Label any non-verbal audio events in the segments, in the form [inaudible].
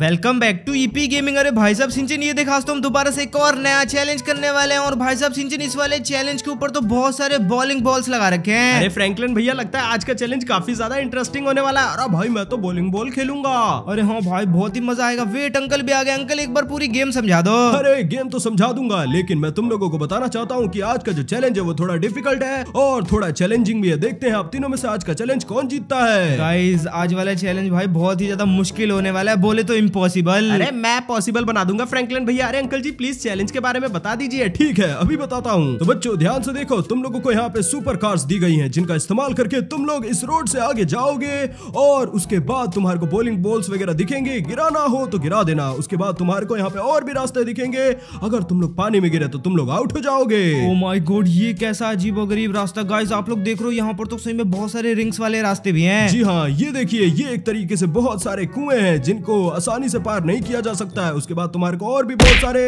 Welcome back to EP gaming अरे भाई साहब सिंचन ये देखा तो हम दोबारा से एक और नया चैलेंज करने वाले हैं और भाई साहब सिंचन इस वाले चैलेंज के ऊपर तो बहुत सारे बॉलिंग बॉल्स लगा रखे हैं अरे फ्रैंकलिन भैया लगता है आज का चैलेंज काफी ज्यादा इंटरेस्टिंग होने वाला है अरे भाई मैं तो बॉलिंग बॉल खेलूंगा अरे हाँ भाई बहुत ही मजा आएगा वेट अंकल भी आ गए अंकल एक बार पूरी गेम समझा दो अरे गेम तो समझा दूंगा लेकिन मैं तुम लोगों को बताना चाहता हूँ की आज का जो चैलेंज है वो थोड़ा डिफिकल्ट है और थोड़ा चैलेंजिंग भी है देखते हैं आप तीनों में से आज का चैलेंज कौन जीतता है आज वाला चैलेंज भाई बहुत ही ज्यादा मुश्किल होने वाला है बोले तो इम्पॉसिबल अरे मैं पॉसिबल बना दूंगा फ्रैंकलिन भैया अरे अंकल जी प्लीज चैलेंज के बारे में बता दीजिए ठीक है अभी बताता हूँ तो बच्चों ध्यान से देखो तुम लोगों को यहाँ पे सुपर कार्स दी गई हैं जिनका इस्तेमाल करके तुम लोग इस रोड से आगे जाओगे और उसके बाद तुम्हारे को बोलिंग बॉल्स वगैरह दिखेंगे गिराना हो तो गिरा देना उसके बाद तुम्हारे को यहाँ पे और भी रास्ते दिखेंगे अगर तुम लोग पानी में गिरे तो तुम लोग आउट हो जाओगे ओ माय गॉड ये कैसा अजीब गरीब रास्ता गाइस आप लोग देख रहे हो यहाँ पर तो सही में बहुत सारे रिंग्स वाले रास्ते भी हैं जी हाँ ये देखिए ये एक तरीके से बहुत सारे कुएं हैं जिनको असा आसानी से पार नहीं किया जा सकता है उसके बाद तुम्हारे को और भी बहुत सारे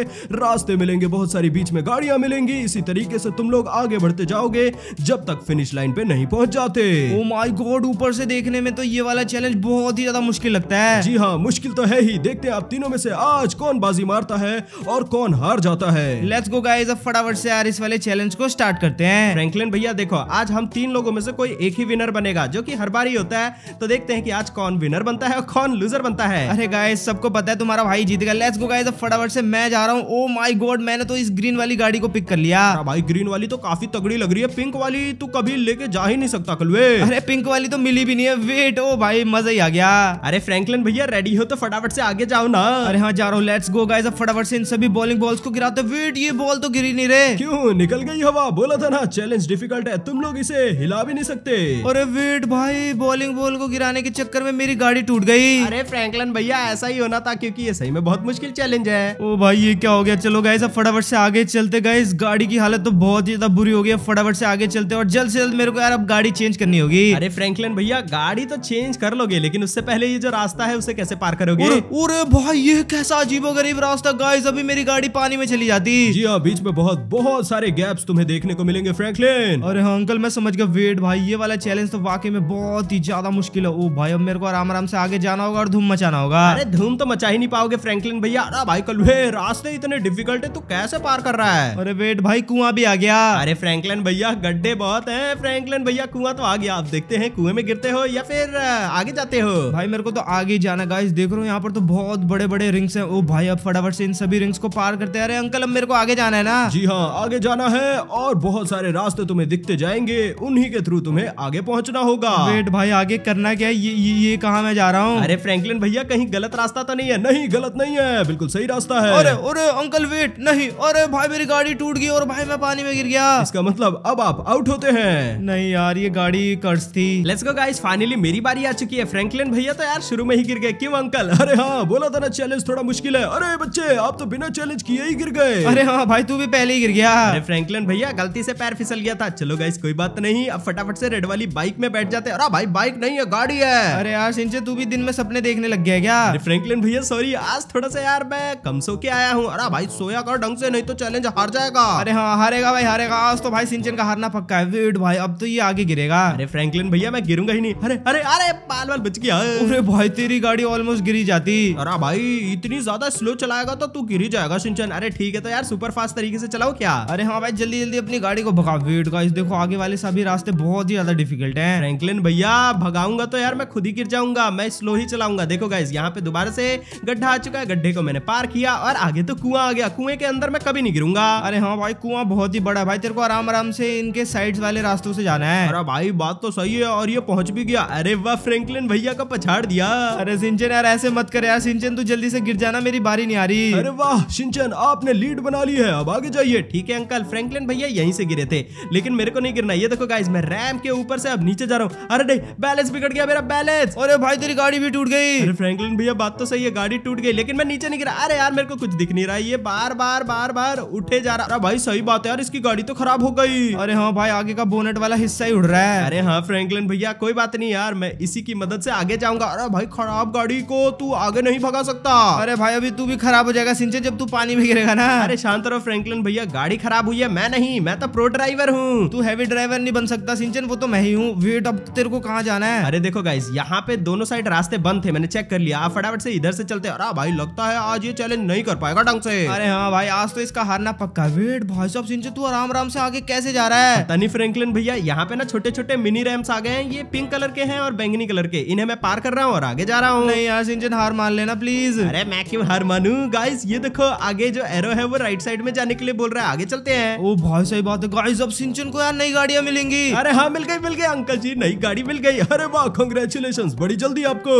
रास्ते मिलेंगे बहुत सारी बीच में गाड़ियां मिलेंगी इसी तरीके से तुम लोग आगे बढ़ते जाओगे जब तक फिनिश लाइन पे नहीं पहुंच जाते oh ऊपर से देखने में तो ये वाला चैलेंज बहुत ही ज्यादा मुश्किल लगता है जी हाँ मुश्किल तो है ही देखते हैं आप तीनों में से आज कौन बाजी मारता है और कौन हार जाता है लेट्स गो गाइस अब फटाफट से यार इस वाले चैलेंज को स्टार्ट करते हैं फ्रैंकलिन भैया देखो आज हम तीन लोगों में से कोई एक ही विनर बनेगा जो की हर बार ही होता है तो देखते हैं की आज कौन विनर बनता है और कौन लूजर बनता है अरे गाय गाइस सबको पता है तुम्हारा भाई जीत गया लेट्स गो गाइस अब फटाफट से मैं जा रहा हूँ ओ माय गॉड मैंने तो इस ग्रीन वाली गाड़ी को पिक कर लिया हाँ भाई ग्रीन वाली तो काफी तगड़ी लग रही है पिंक वाली तो कभी लेके जा ही नहीं सकता कलवे अरे पिंक वाली तो मिली भी नहीं है वेट ओ oh भाई मजा ही आ गया अरे फ्रैंकलिन भैया रेडी हो तो फटाफट से आगे जाओ ना अरे हाँ जा रहा हूँ लेट्स गो गाइस अब फटाफट से इन सभी बॉलिंग बॉल्स को गिराते वेट ये बॉल तो गिरी नहीं रहे क्यों निकल गई हवा बोला था ना चैलेंज डिफिकल्ट है तुम लोग इसे हिला भी नहीं सकते अरे वेट भाई बॉलिंग बॉल को गिराने के चक्कर में मेरी गाड़ी टूट गई अरे फ्रैंकलिन भैया ऐसा सही होना था क्योंकि ये सही में बहुत मुश्किल चैलेंज है ओ भाई ये क्या हो गया चलो गाइस अब फटाफट से आगे चलते गए गाड़ी की हालत तो बहुत ही ज्यादा बुरी हो गई है फटाफट से आगे चलते और जल्द से जल्द मेरे को यार अब गाड़ी चेंज करनी होगी अरे फ्रैंकलिन भैया गाड़ी तो चेंज कर लोगे लेकिन उससे पहले ये जो रास्ता है उसे कैसे पार करोगे अरे भाई ये कैसा अजीब गरीब रास्ता गाइस अभी मेरी गाड़ी पानी में चली जाती जी हाँ बीच में बहुत बहुत सारे गैप्स तुम्हें देखने को मिलेंगे फ्रेंकलिन अरे हाँ अंकल मैं समझ गया वेट भाई ये वाला चैलेंज तो वाकई में बहुत ही ज्यादा मुश्किल है ओ भाई अब मेरे को आराम आराम से आगे जाना होगा और धूम मचाना होगा अरे धूम तो मचा ही नहीं पाओगे फ्रैंकलिन भैया अरे भाई कल रास्ते इतने डिफिकल्ट है तू कैसे पार कर रहा है अरे वेट भाई कुआं भी आ गया अरे फ्रैंकलिन भैया गड्ढे बहुत है फ्रैंकलिन भैया कुआं तो आ गया आप देखते हैं कुएं में गिरते हो या फिर आगे जाते हो भाई मेरे को तो आगे जाना गाइस देख रहा हूँ यहाँ पर तो बहुत बड़े बड़े रिंग्स है ओ भाई अब फटाफट से इन सभी रिंग्स को पार करते अरे अंकल अब मेरे को आगे जाना है ना जी हाँ आगे जाना है और बहुत सारे रास्ते तुम्हें दिखते जाएंगे उन्हीं के थ्रू तुम्हें आगे पहुँचना होगा वेट भाई आगे करना क्या है ये ये, ये कहा मैं जा रहा हूँ अरे फ्रेंकलिन भैया कहीं गलत रास्ता रास्ता तो नहीं है नहीं गलत नहीं है बिल्कुल सही रास्ता है अरे अरे अंकल वेट नहीं अरे भाई मेरी गाड़ी टूट गई और भाई मैं पानी में गिर गया इसका मतलब अब आप आउट होते हैं नहीं यार ये गाड़ी कर्ज थी लेट्स गो गाइस फाइनली मेरी बारी आ चुकी है फ्रैंकलिन भैया तो यार शुरू में ही गिर गए क्यों अंकल अरे हाँ बोला था ना चैलेंज थोड़ा मुश्किल है अरे बच्चे आप तो बिना चैलेंज किए ही गिर गए अरे हाँ भाई तू भी पहले ही गिर गया अरे फ्रैंकलिन भैया गलती से पैर फिसल गया था चलो गाइस कोई बात नहीं अब फटाफट से रेड वाली बाइक में बैठ जाते अरे हाँ, भाई बाइक नहीं है गाड़ी है अरे यार सिंचे तू भी दिन में सपने देखने लग गया क्या फ्रैंकलिन भैया सॉरी आज थोड़ा सा यार मैं कम सो के आया हूँ अरे भाई सोया कर ढंग से नहीं तो चैलेंज हार जाएगा अरे हाँ हारेगा भाई हारेगा आज तो भाई सिंचन का हारना पक्का है वेट भाई अब तो ये आगे गिरेगा अरे फ्रैंकलिन भैया मैं गिरूंगा ही नहीं अरे अरे अरे पाल वाल बच गया अरे भाई तेरी गाड़ी ऑलमोस्ट गिरी जाती अरे भाई इतनी ज्यादा स्लो चलाएगा तो तू गिरी जाएगा सिंचन अरे ठीक है तो यार सुपर फास्ट तरीके से चलाओ क्या अरे हाँ भाई जल्दी जल्दी अपनी गाड़ी को भगा वेट का देखो आगे वाले सभी रास्ते बहुत ही ज्यादा डिफिकल्ट है फ्रेंकलिन भैया भगाऊंगा तो यार मैं खुद ही गिर जाऊंगा मैं स्लो ही चलाऊंगा देखो गाइज यहाँ पे दोबारा बाहर से गड्ढा आ चुका है गड्ढे को मैंने पार किया और आगे तो कुआं आ गया कुएं के अंदर मैं कभी नहीं गिरूंगा अरे हाँ भाई कुआं बहुत ही बड़ा भाई तेरे को आराम आराम से इनके साइड वाले रास्तों से जाना है अरे भाई बात तो सही है और ये पहुंच भी गया अरे वह फ्रेंकलिन भैया का पछाड़ दिया अरे सिंचन यार ऐसे मत कर यार सिंचन तू जल्दी से गिर जाना मेरी बारी नहीं आ रही अरे वाह सिंचन आपने लीड बना ली है अब आगे जाइए ठीक है अंकल फ्रेंकलिन भैया यहीं से गिरे थे लेकिन मेरे को नहीं गिरना ये देखो गाइस मैं रैम के ऊपर से अब नीचे जा रहा हूँ अरे नहीं बैलेंस बिगड़ गया मेरा बैलेंस अरे भाई तेरी गाड़ी भी टूट गई अरे फ्रेंकलिन भैया बात तो सही है गाड़ी टूट गई लेकिन मैं नीचे नहीं गिरा अरे यार मेरे को कुछ दिख नहीं रहा है ये बार बार बार बार उठे जा रहा भाई सही बात है यार इसकी गाड़ी तो खराब हो गई अरे हाँ भाई आगे का बोनेट वाला हिस्सा ही उड़ रहा है अरे हाँ फ्रेंकलिन भैया कोई बात नहीं यार मैं इसी की मदद से आगे जाऊंगा अरे भाई खराब गाड़ी को तू आगे नहीं भगा सकता अरे भाई अभी तू भी खराब हो जाएगा सिंचे जब तू पानी में गिरेगा ना अरे शांत रहो फ्रेंकलिन भैया गाड़ी खराब हुई है मैं नहीं मैं तो प्रो ड्राइवर हूँ तू हैवी ड्राइवर नहीं बन सकता सिंचन वो तो मैं ही हूँ वेट अब तेरे को कहाँ जाना है अरे देखो गाइज यहाँ पे दोनों साइड रास्ते बंद थे मैंने चेक कर लिया फटाफट फटाफट से इधर से चलते अरे भाई लगता है आज ये चैलेंज नहीं कर पाएगा ढंग से अरे हाँ भाई आज तो इसका हारना पक्का वेट भाई साहब सिंचू तू आराम आराम से आगे कैसे जा रहा है तनी फ्रेंकलिन भैया यहाँ पे ना छोटे छोटे मिनी रैम्स आ गए हैं ये पिंक कलर के हैं और बैंगनी कलर के इन्हें मैं पार कर रहा हूँ और आगे जा रहा हूँ नहीं यार सिंचन हार मान लेना प्लीज अरे मैं क्यों हार मानू गाइस ये देखो आगे जो एरो है वो राइट साइड में जाने के लिए बोल रहा है आगे चलते हैं ओ भाई सही बात है गाइस अब सिंचन को यार नई गाड़ियां मिलेंगी अरे हाँ मिल गई मिल गई अंकल जी नई गाड़ी मिल गई अरे वाह कंग्रेचुलेशन बड़ी जल्दी आपको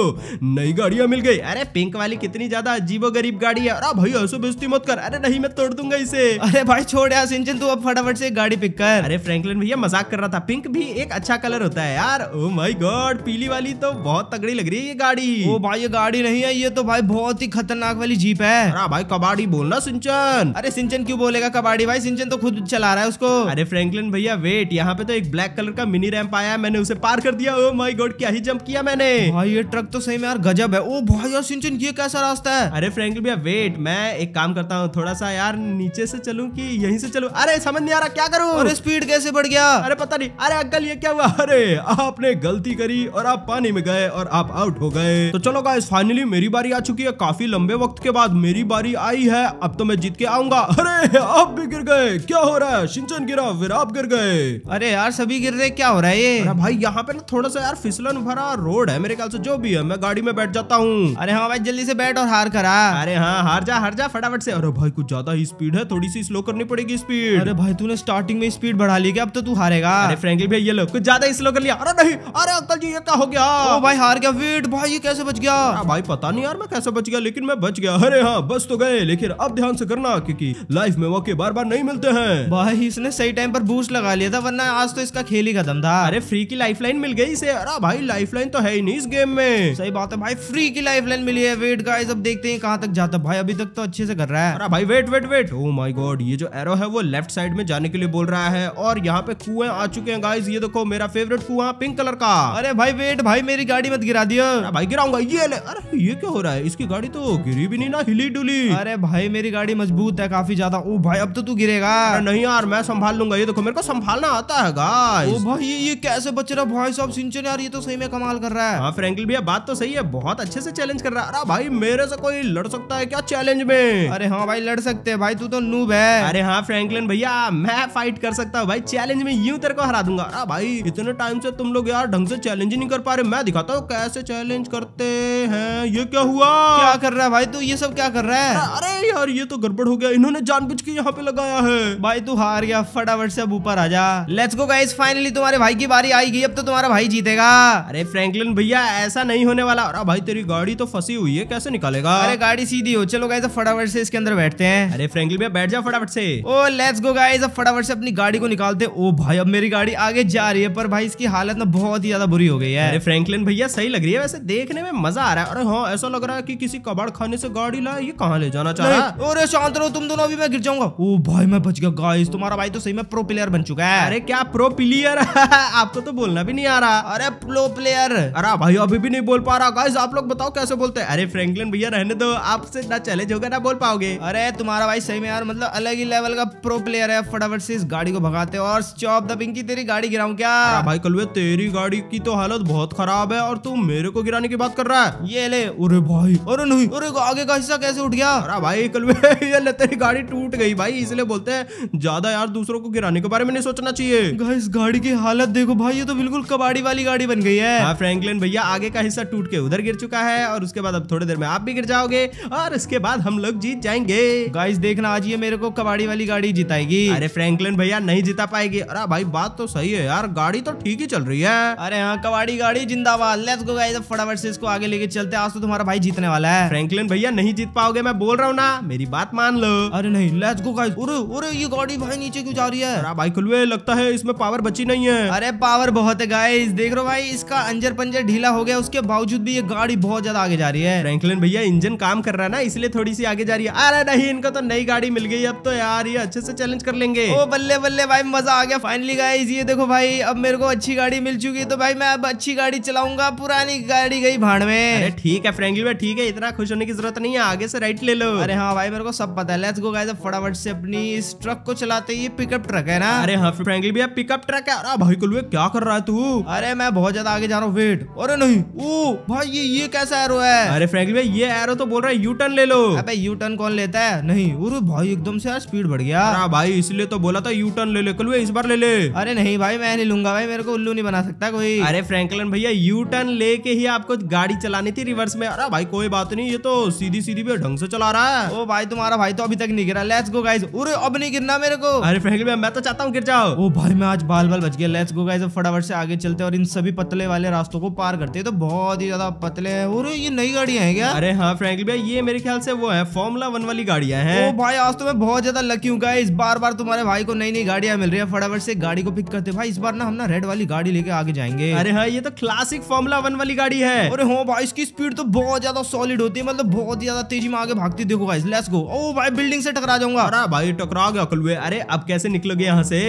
नई गाड़ियाँ मिल गई अरे पिंक वाली कितनी ज्यादा अजीबो गरीब गाड़ी है अरे भाई ऐसो बेजती मत कर अरे नहीं मैं तोड़ दूंगा इसे अरे भाई छोड़ यार सिंचन तू अब फटाफट से गाड़ी पिक कर अरे फ्रैंकलिन भैया मजाक कर रहा था पिंक भी एक अच्छा कलर होता है यार ओ माई गॉड पीली वाली तो बहुत तगड़ी लग रही है ये गाड़ी ओ भाई ये गाड़ी नहीं है ये तो भाई बहुत ही खतरनाक वाली जीप है अरे भाई कबाड़ी बोलना सिंचन अरे सिंचन क्यों बोलेगा कबाड़ी भाई सिंचन तो खुद चला रहा है उसको अरे फ्रेंकलिन भैया वेट यहाँ पे तो एक ब्लैक कलर का मिनी रैम्प आया मैंने उसे पार कर दिया ओ माई गॉड क्या ही जम्प किया मैंने भाई ये ट्रक तो सही में यार गजब है ओ भाई यार सिंचन ये कैसा रास्ता है अरे फ्रेंकल भैया वेट मैं एक काम करता हूँ थोड़ा सा यार नीचे से चलूँ की यहीं से चलूँ अरे समझ नहीं आ रहा क्या करूँ अरे स्पीड कैसे बढ़ गया अरे पता नहीं अरे अंकल ये क्या हुआ अरे आपने गलती करी और आप पानी में गए और आप आउट हो गए तो चलो गाइस फाइनली मेरी बारी आ चुकी है काफी लंबे वक्त के बाद मेरी बारी आई है अब तो मैं जीत के आऊंगा अरे आप भी गिर गए क्या हो रहा है सिंचन गिरा फिर आप गिर गए अरे यार सभी गिर रहे क्या हो रहा है ये भाई यहाँ पे ना थोड़ा सा यार फिसलन भरा रोड है मेरे ख्याल से जो भी है मैं गाड़ी में बैठ जाता हूँ अरे हाँ भाई जल्दी से बैठ और हार करा अरे हाँ हार जा हार जा फटाफट से अरे भाई कुछ ज्यादा ही स्पीड है थोड़ी सी स्लो करनी पड़ेगी स्पीड अरे भाई तूने स्टार्टिंग में स्पीड बढ़ा ली अब तो तू हारेगा अरे फ्रेंकली भाई ये लो कुछ ज्यादा ही स्लो कर लिया अरे नहीं अरे अंकल जी ये क्या हो गया ओ भाई हार गया वेट भाई ये कैसे बच गया भाई पता नहीं यार मैं कैसे बच गया लेकिन मैं बच गया अरे हाँ बस तो गए लेकिन अब ध्यान से करना क्यूँकी लाइफ में मौके बार बार नहीं मिलते हैं भाई इसने सही टाइम पर बूस्ट लगा लिया था वरना आज तो इसका खेल ही खत्म था अरे फ्री की लाइफ मिल गई इसे अरे भाई लाइफ तो है ही नहीं इस गेम में सही बात है भाई फ्री की लाइफ फाइनल मिली है वेट गाइस अब देखते हैं कहां तक जाता भाई अभी तक तो अच्छे से कर रहा है अरे भाई wait wait wait oh my god ये जो एरो है वो लेफ्ट साइड में जाने के लिए बोल रहा है और यहाँ पे कुएं आ चुके हैं गाइस ये देखो मेरा फेवरेट कुआ पिंक कलर का अरे भाई वेट भाई मेरी गाड़ी मत गिरा दिया भाई गिराऊंगा ये ले अरे ये क्या हो रहा है इसकी गाड़ी तो गिरी भी नहीं ना हिली डुली अरे भाई मेरी गाड़ी मजबूत है काफी ज्यादा ओ भाई अब तो तू गिरेगा नहीं यार मैं संभाल लूंगा ये देखो मेरे को संभालना आता है गाइस ओ भाई ये कैसे बच रहा भाई साहब सिंचन यार ये तो सही में कमाल कर रहा है हां फ्रेंकल भैया बात तो सही है बहुत अच्छे से चैलेंज कर रहा है अरे भाई मेरे से कोई लड़ सकता है क्या चैलेंज में अरे हाँ भाई लड़ सकते है भाई तू तो नूब है अरे हाँ फ्रेंकलिन भैया मैं फाइट कर सकता हूँ भाई चैलेंज में यू तेरे को हरा दूंगा अरे भाई इतने टाइम से तुम लोग यार ढंग से चैलेंज ही नहीं कर पा रहे मैं दिखाता हूँ कैसे चैलेंज करते है ये क्या हुआ क्या कर रहा है भाई तू ये सब क्या कर रहा है अरे यार ये तो गड़बड़ हो गया इन्होंने जान बुझ के यहाँ पे लगाया है भाई तू हार गया फटाफट से अब ऊपर आ जा लेट्स गो गाइस फाइनली तुम्हारे भाई की बारी आएगी अब तो तुम्हारा भाई जीतेगा अरे फ्रैंकलिन भैया ऐसा नहीं होने वाला अरे भाई तेरी गाड़ी तो फंसी हुई है कैसे निकालेगा अरे गाड़ी सीधी हो चलो गाइस फटाफट से इसके अंदर बैठते हैं अरे फ्रेंकली भैया बैठ जाओ फटाफट से ओ लेट्स गो गाइस अब फटाफट से अपनी गाड़ी को निकालते ओ भाई अब मेरी गाड़ी आगे जा रही है पर भाई इसकी हालत ना बहुत ही ज्यादा बुरी हो गई है अरे फ्रेंकलिन भैया सही लग रही है वैसे देखने में मजा आ रहा है अरे हाँ ऐसा लग रहा है की किसी कबाड़ खाने से गाड़ी ला ये कहाँ ले जाना चाह रहा शांत रहो तुम दोनों अभी मैं गिर जाऊंगा ओ भाई मैं बच गया गाइस तुम्हारा भाई तो सही में प्रो प्लेयर बन चुका है अरे क्या प्रो प्लेयर [laughs] आपको तो बोलना भी नहीं आ रहा अरे प्रो प्लेयर अरे भाई अभी भी नहीं बोल पा रहा गाइस आप लोग बताओ कैसे से तो बोलते हैं अरे फ्रैंकलिन भैया रहने दो आपसे ना चैलेंज होगा ना बोल पाओगे अरे तुम्हारा भाई सही में यार मतलब अलग ही लेवल का प्रो प्लेयर है फटाफट से इस गाड़ी को भगाते और चौप द पिंकी तेरी गाड़ी गिराऊ क्या भाई कल तेरी गाड़ी की तो हालत बहुत खराब है और तुम मेरे को गिराने की बात कर रहा है ये ले अरे भाई अरे नहीं अरे आगे का हिस्सा कैसे उठ गया अरे भाई कल [laughs] ये तेरी गाड़ी टूट गई भाई इसलिए बोलते हैं ज्यादा यार दूसरों को गिराने के बारे में नहीं सोचना चाहिए इस गाड़ी की हालत देखो भाई ये तो बिल्कुल कबाड़ी वाली गाड़ी बन गई है हाँ, फ्रैंकलिन भैया आगे का हिस्सा टूट के उधर गिर चुका है और उसके बाद अब थोड़ी देर में आप भी गिर जाओगे और उसके बाद हम लोग जीत जाएंगे गाइस देखना आज ये मेरे को कबाड़ी वाली गाड़ी जिताएगी अरे फ्रैंकलिन भैया नहीं जिता पाएगी अरे भाई बात तो सही है यार गाड़ी तो ठीक ही चल रही है अरे हाँ कबाड़ी गाड़ी जिंदाबाद लेट्स गो गाइस फटाफट से इसको आगे लेके चलते आज तो तुम्हारा भाई जीतने वाला है फ्रेंकलिन भैया नहीं जीत पाओगे मैं बोल रहा हूँ ना मेरी बात मान लो अरे नहीं लेट्स गो गाइस अरे ये गाड़ी भाई नीचे क्यों जा रही है अरे भाई खुलवे लगता है इसमें पावर बची नहीं है अरे पावर बहुत है गाइस देख रहे हो भाई इसका अंजर पंजर ढीला हो गया उसके बावजूद भी ये गाड़ी बहुत ज्यादा आगे आगे जा रही है फ्रैंकलिन भैया इंजन काम कर रहा है ना इसलिए थोड़ी सी आगे जा रही है अरे नहीं इनको तो नई गाड़ी मिल गई अब तो यार ये अच्छे से चैलेंज कर लेंगे ओ बल्ले बल्ले भाई मजा आ गया फाइनली गाइस ये देखो भाई अब मेरे को अच्छी गाड़ी मिल चुकी है तो भाई मैं अब अच्छी गाड़ी चलाऊंगा पुरानी गाड़ी गई भाड़ में ठीक है फ्रेंकलिन भाई ठीक है इतना खुश होने की जरूरत नहीं है आगे से राइट ले लो अरे हाँ भाई मेरे को सब पता है लेट्स फटाफट से अपनी इस ट्रक को चलाते ये पिकअप ट्रक है ना अरे हाँ फ्रेंकलिन भैया पिकअप ट्रक है अरे भाई कुलवे क्या कर रहा है तू अरे मैं बहुत ज्यादा आगे जा रहा हूँ वेट अरे नहीं ओ भाई ये ये कैसा एरो है है अरे फ्रेंकली भाई ये एरो तो बोल रहा है यू टर्न ले लो अबे यू टर्न कौन लेता है नहीं उरु भाई एकदम से यार स्पीड बढ़ गया अरे भाई इसलिए तो बोला था यू टर्न ले ले कल इस बार ले ले अरे नहीं भाई मैं नहीं लूंगा भाई मेरे को उल्लू नहीं बना सकता कोई अरे फ्रेंकलन भैया यू टर्न लेके ही आपको गाड़ी चलानी थी रिवर्स में अरे भाई कोई बात नहीं ये तो सीधी सीधी भी ढंग से चला रहा है ओ भाई तुम्हारा भाई तो अभी तक नहीं गिरा लेट्स गो गाइस उरे अब नहीं गिरना मेरे को अरे भाई मैं तो चाहता हूँ गिर जाओ ओ भाई मैं आज बाल बाल बच गया लेट्स गो गाइज फटाफट से आगे चलते और इन सभी पतले वाले रास्तों को पार करते तो बहुत ही ज्यादा पतले है और ये नई गाड़िया हैं क्या अरे हाँ फ्रेंकली भाई ये मेरे ख्याल से वो है फॉर्मूला वन वाली गाड़िया हैं ओ भाई आज तो मैं बहुत ज्यादा लकी हूँ इस बार बार तुम्हारे भाई को नई नई गाड़िया मिल रही है फटाफट से गाड़ी को पिक करते भाई इस बार ना हम ना रेड वाली गाड़ी लेके आगे जाएंगे अरे हाँ ये तो क्लासिक फॉर्मूला वन वाली गाड़ी है अरे हो हाँ भाई इसकी स्पीड तो बहुत ज्यादा सॉलिड होती है मतलब बहुत ज्यादा तेजी में आगे भागती देखो भाई लेस गो ओ भाई बिल्डिंग से टकरा जाऊंगा अरे भाई टकरा गया कल अरे अब कैसे निकलोगे यहाँ से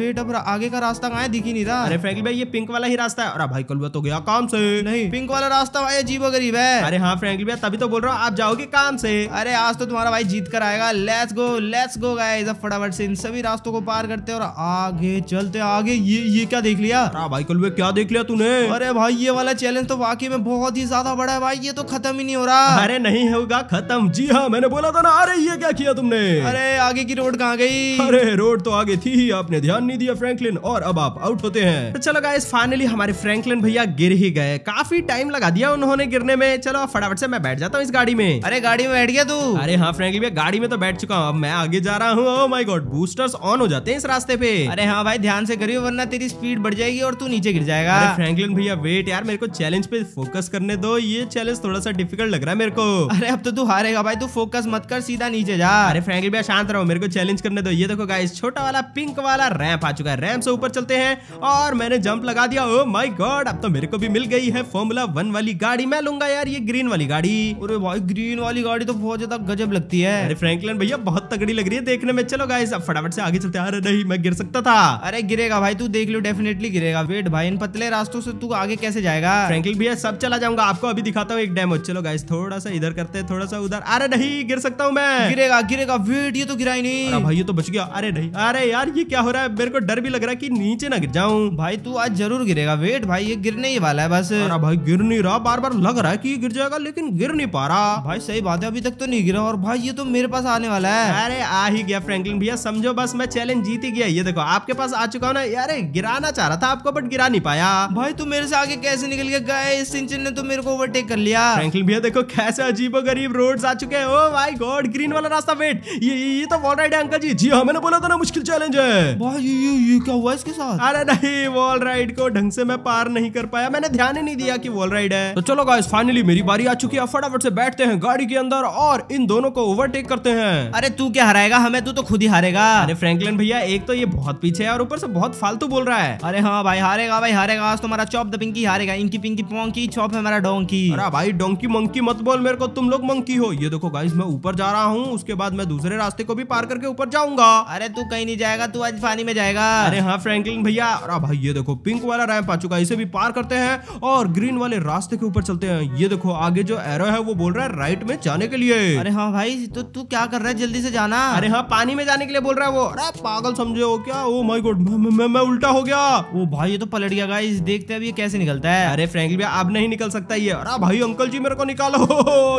वेट अब आगे का रास्ता कहा दिखी नहीं था अरे फ्रेंकली भाई ये पिंक वाला ही रास्ता है अरे भाई कलुआ तो गया काम से नहीं पिंक वाला रास्ता भाई अजीब गरीब है है अरे हाँ फ्रेंकली भैया तभी तो बोल रहा हूँ आप जाओगे काम से अरे आज तो तुम्हारा भाई जीत कर आएगा let's go let's go guys अब फटाफट से इन सभी रास्तों को पार करते और आगे चलते आगे ये ये क्या देख लिया हाँ, भाई कल क्या देख लिया तूने अरे भाई ये वाला चैलेंज तो वाकई में बहुत ही ज्यादा बड़ा है भाई ये तो खत्म ही नहीं हो रहा अरे नहीं होगा खत्म जी हाँ मैंने बोला था ना अरे ये क्या किया तुमने अरे आगे की रोड कहाँ गई अरे रोड तो आगे थी ही आपने ध्यान नहीं दिया फ्रैंकलिन और अब आप आउट होते हैं तो चलो गाइस फाइनली हमारे फ्रैंकलिन भैया गिर ही गए काफी टाइम लगा दिया उन्होंने गिरने में चलो फटाफट से मैं बैठ जाता हूँ इस गाड़ी में अरे गाड़ी में बैठ गया तू अरे हाँ फ्रेंकली भैया गाड़ी में तो बैठ चुका हूँ अब मैं आगे जा रहा हूँ माई गॉड बूस्टर्स ऑन हो जाते हैं इस रास्ते पे अरे हाँ भाई ध्यान से करियो वरना तेरी स्पीड बढ़ जाएगी और तू नीचे गिर जाएगा फ्रैंकलिन भैया वेट यार मेरे को चैलेंज पे फोकस करने दो ये चैलेंज थोड़ा सा डिफिकल्ट लग रहा है मेरे को अरे अब तो तू हारेगा भाई तू फोकस मत कर सीधा नीचे जा अरे फ्रेंकली भैया शांत रहो मेरे को चैलेंज करने दो ये देखो गाइस छोटा वाला पिंक वाला रैंप आ चुका है रैंप से ऊपर चलते हैं और मैंने जंप लगा दिया ओ माई गॉड अब तो मेरे को भी मिल गई है फॉर्मूला वन वाली गाड़ी मैं लूंगा यार यार ये ग्रीन वाली गाड़ी अरे भाई ग्रीन वाली गाड़ी तो बहुत ज्यादा गजब लगती है अरे फ्रैंकलिन भैया बहुत तगड़ी लग रही है देखने में चलो गाइस अब फटाफट से आगे चलते अरे नहीं मैं गिर सकता था अरे गिरेगा भाई तू देख लो डेफिनेटली गिरेगा वेट भाई इन पतले रास्तों से तू आगे कैसे जाएगा फ्रैंकलिन भैया सब चला जाऊंगा आपको अभी दिखाता हूँ एक डेमो चलो गाइस थोड़ा सा इधर करते हैं थोड़ा सा उधर अरे नहीं गिर सकता हूँ मैं गिरेगा गिरेगा वेट ये तो गिरा ही नहीं भाई ये तो बच गया अरे नहीं अरे यार ये क्या हो रहा है मेरे को डर भी लग रहा है की नीचे ना गिर जाऊँ भाई तू आज जरूर गिरेगा वेट भाई ये गिरने ही वाला है बस भाई गिर नहीं रहा बार बार लग रहा है कि ये गिर जाएगा लेकिन गिर नहीं पा रहा भाई सही बात है अभी तक तो नहीं गिरा और भाई ये तो मेरे पास आने वाला है अरे आ ही गया फ्रैंकलिन भैया समझो बस मैं चैलेंज जीत ही गया ये देखो आपके पास आ चुका हूँ ना यार गिराना चाह रहा था आपको बट गिरा नहीं पाया भाई तू मेरे से आगे कैसे निकल गया गाय सिंचन ने तो मेरे को ओवरटेक कर लिया फ्रैंकलिन भैया देखो कैसे अजीब गरीब रोड आ चुके हैं ओ भाई गॉड ग्रीन वाला रास्ता वेट ये ये तो वॉल राइड है अंकल जी जी हाँ मैंने बोला था ना मुश्किल चैलेंज है भाई ये, ये क्या हुआ इसके साथ अरे नहीं वॉल राइड को ढंग से मैं पार नहीं कर पाया मैंने ध्यान ही नहीं दिया कि वॉल राइड है तो चलो गाइस फाइनली फाइनली मेरी बारी आ चुकी है फटाफट से बैठते हैं गाड़ी के अंदर और इन दोनों को ओवरटेक करते हैं अरे तू क्या हराएगा हमें तू तो खुद ही हारेगा अरे फ्रैंकलिन भैया एक तो ये बहुत पीछे है और ऊपर से बहुत फालतू बोल रहा है अरे हाँ भाई हारेगा भाई हारेगा आज तुम्हारा चौप द पिंकी हारेगा इनकी पिंकी पोंकी चौप है डोंकी अरे भाई डोंकी मंकी मत बोल मेरे को तुम लोग मंकी हो ये देखो गाइस मैं ऊपर जा रहा हूँ उसके बाद मैं दूसरे रास्ते को भी पार करके ऊपर जाऊंगा अरे तू कहीं नहीं जाएगा तू आज पानी में जाएगा अरे हाँ फ्रैंकलिन भैया अरे भाई ये देखो पिंक वाला रैम्प आ चुका है इसे भी पार करते हैं और ग्रीन वाले रास्ते के ऊपर चलते हैं ये ये देखो आगे जो एरो है वो बोल रहा है राइट में जाने के लिए अरे हाँ भाई तो तू क्या कर रहा है जल्दी से जाना अरे हाँ पानी में जाने के लिए बोल रहा है वो अरे पागल समझे हो क्या ओ माय गॉड मैं मैं उल्टा हो गया वो भाई ये तो पलट गया गाइस देखते हैं ये कैसे निकलता है अरे फ्रेंकली भाई अब नहीं निकल सकता ये अरे भाई अंकल जी मेरे को निकालो [laughs]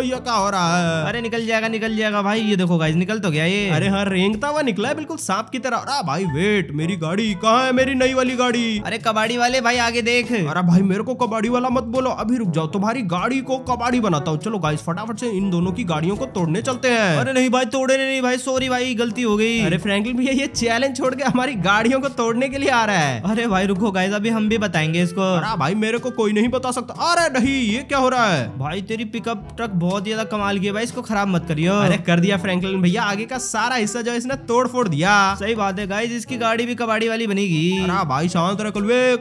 ये क्या हो रहा है अरे निकल जाएगा निकल जाएगा भाई ये देखो गाइस निकल तो गया ये अरे हाँ रेंगता हुआ निकला है बिल्कुल सांप की तरह अरे भाई वेट मेरी गाड़ी कहाँ है मेरी नई वाली गाड़ी अरे कबाड़ी वाले भाई आगे देख अरे भाई मेरे को कबाड़ी वाला मत बोलो अभी रुक जाओ तुम्हारी गाड़ी गाड़ी को कबाड़ी बनाता हूँ चलो गाइस फटाफट से इन दोनों की गाड़ियों को तोड़ने चलते हैं अरे नहीं भाई तोड़े नहीं भाई सॉरी भाई गलती हो गई अरे फ्रैंकलिन भैया ये चैलेंज छोड़ के हमारी गाड़ियों को तोड़ने के लिए आ रहा है अरे भाई रुको गाइस अभी हम भी बताएंगे इसको अरे भाई मेरे को कोई नहीं बता सकता अरे नहीं ये क्या हो रहा है भाई तेरी पिकअप ट्रक बहुत ज्यादा कमाल की है भाई इसको खराब मत करियो अरे कर दिया फ्रैंकलिन भैया आगे का सारा हिस्सा जो इसने तोड़ फोड़ दिया सही बात है गाइस इसकी गाड़ी भी कबाड़ी वाली बनेगी अरे भाई शांत रख